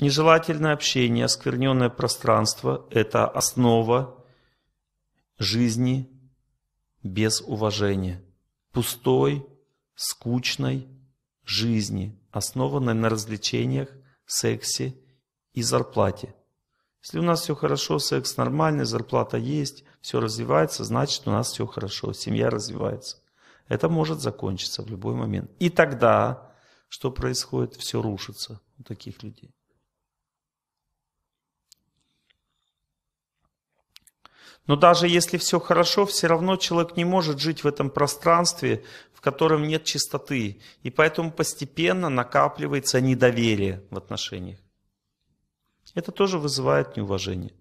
Нежелательное общение, оскверненное пространство – это основа жизни без уважения. Пустой, скучной жизни, основанной на развлечениях, сексе и зарплате. Если у нас все хорошо, секс нормальный, зарплата есть, все развивается, значит у нас все хорошо, семья развивается. Это может закончиться в любой момент. И тогда что происходит? Все рушится у таких людей. Но даже если все хорошо, все равно человек не может жить в этом пространстве, в котором нет чистоты. И поэтому постепенно накапливается недоверие в отношениях. Это тоже вызывает неуважение.